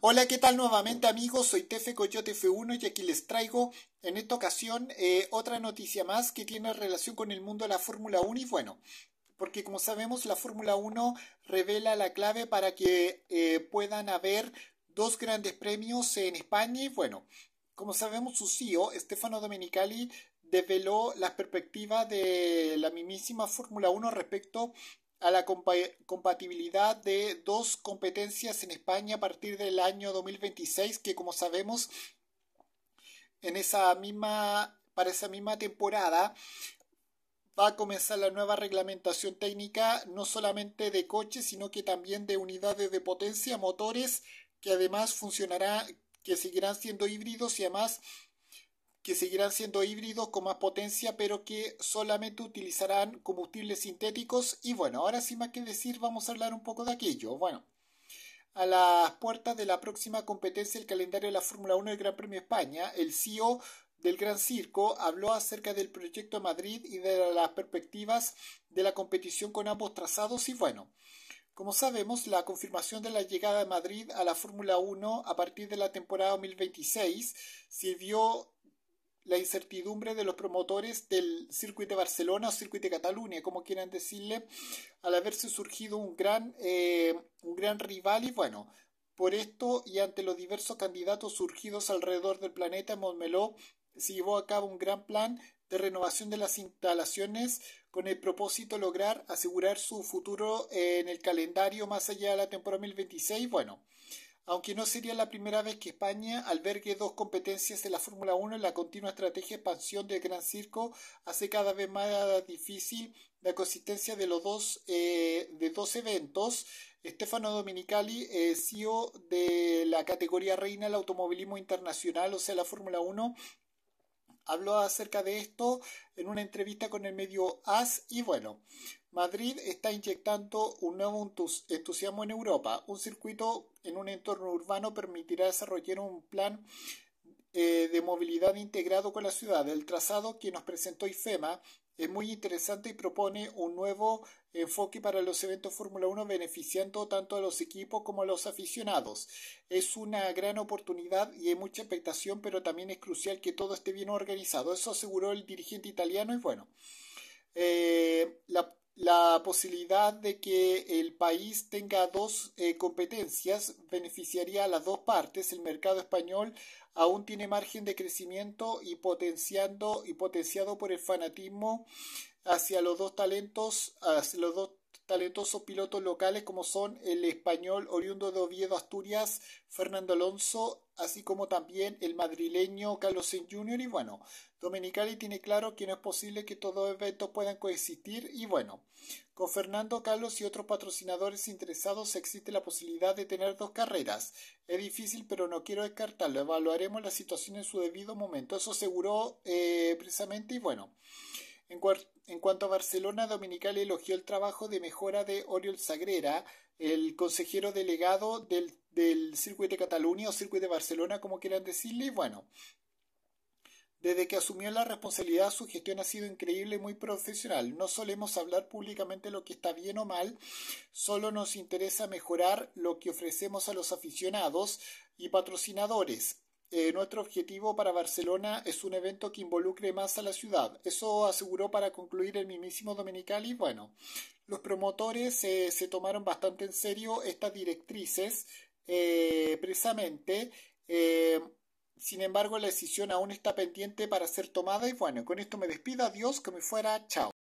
Hola, ¿qué tal nuevamente amigos? Soy Tefe Coyote F1 y aquí les traigo en esta ocasión eh, otra noticia más que tiene relación con el mundo de la Fórmula 1 y bueno, porque como sabemos la Fórmula 1 revela la clave para que eh, puedan haber dos grandes premios en España y bueno, como sabemos su CEO, Stefano Domenicali, desveló las perspectivas de la mismísima Fórmula 1 respecto a la compatibilidad de dos competencias en España a partir del año 2026, que como sabemos, en esa misma, para esa misma temporada va a comenzar la nueva reglamentación técnica, no solamente de coches, sino que también de unidades de potencia, motores, que además funcionará, que seguirán siendo híbridos y además que seguirán siendo híbridos con más potencia, pero que solamente utilizarán combustibles sintéticos. Y bueno, ahora sin más que decir, vamos a hablar un poco de aquello. Bueno, a las puertas de la próxima competencia, el calendario de la Fórmula 1 del Gran Premio España, el CEO del Gran Circo habló acerca del proyecto Madrid y de las perspectivas de la competición con ambos trazados y bueno, como sabemos, la confirmación de la llegada de Madrid a la Fórmula 1 a partir de la temporada 2026 sirvió la incertidumbre de los promotores del circuito de Barcelona o circuito de Cataluña, como quieran decirle, al haberse surgido un gran, eh, un gran rival y bueno, por esto y ante los diversos candidatos surgidos alrededor del planeta, Montmeló se llevó a cabo un gran plan de renovación de las instalaciones con el propósito de lograr asegurar su futuro eh, en el calendario más allá de la temporada 2026. Bueno, aunque no sería la primera vez que España albergue dos competencias de la Fórmula 1 la continua estrategia de expansión del Gran Circo hace cada vez más difícil la consistencia de los dos, eh, eventos. Stefano Dominicali, eh, CEO de la categoría reina del automovilismo internacional, o sea, la Fórmula 1, habló acerca de esto en una entrevista con el medio AS y bueno, Madrid está inyectando un nuevo entusiasmo en Europa. Un circuito en un entorno urbano permitirá desarrollar un plan eh, de movilidad integrado con la ciudad. El trazado que nos presentó IFEMA es muy interesante y propone un nuevo enfoque para los eventos Fórmula 1 beneficiando tanto a los equipos como a los aficionados. Es una gran oportunidad y hay mucha expectación, pero también es crucial que todo esté bien organizado. Eso aseguró el dirigente italiano y bueno. Eh, la la posibilidad de que el país tenga dos eh, competencias beneficiaría a las dos partes. El mercado español aún tiene margen de crecimiento y, potenciando, y potenciado por el fanatismo hacia los dos talentos, hacia los dos talentosos pilotos locales como son el español oriundo de Oviedo, Asturias, Fernando Alonso, así como también el madrileño Carlos Sainz Jr. Y bueno, Domenicali tiene claro que no es posible que todos los eventos puedan coexistir y bueno, con Fernando, Carlos y otros patrocinadores interesados existe la posibilidad de tener dos carreras. Es difícil, pero no quiero descartarlo. Evaluaremos la situación en su debido momento. Eso aseguró eh, precisamente y bueno. En, cuanto a Barcelona, Dominical elogió el trabajo de mejora de Oriol Sagrera, el consejero delegado del, del Circuito de Cataluña o Circuito de Barcelona, como quieran decirle. Bueno, desde que asumió la responsabilidad, su gestión ha sido increíble y muy profesional. No solemos hablar públicamente lo que está bien o mal, solo nos interesa mejorar lo que ofrecemos a los aficionados y patrocinadores. Eh, nuestro objetivo para Barcelona es un evento que involucre más a la ciudad. Eso aseguró para concluir el mismísimo y Bueno, los promotores se tomaron bastante en serio estas directrices, eh, precisamente. Eh, sin embargo, la decisión aún está pendiente para ser tomada. Y bueno, con esto me despido. Adiós, que me fuera. Chao.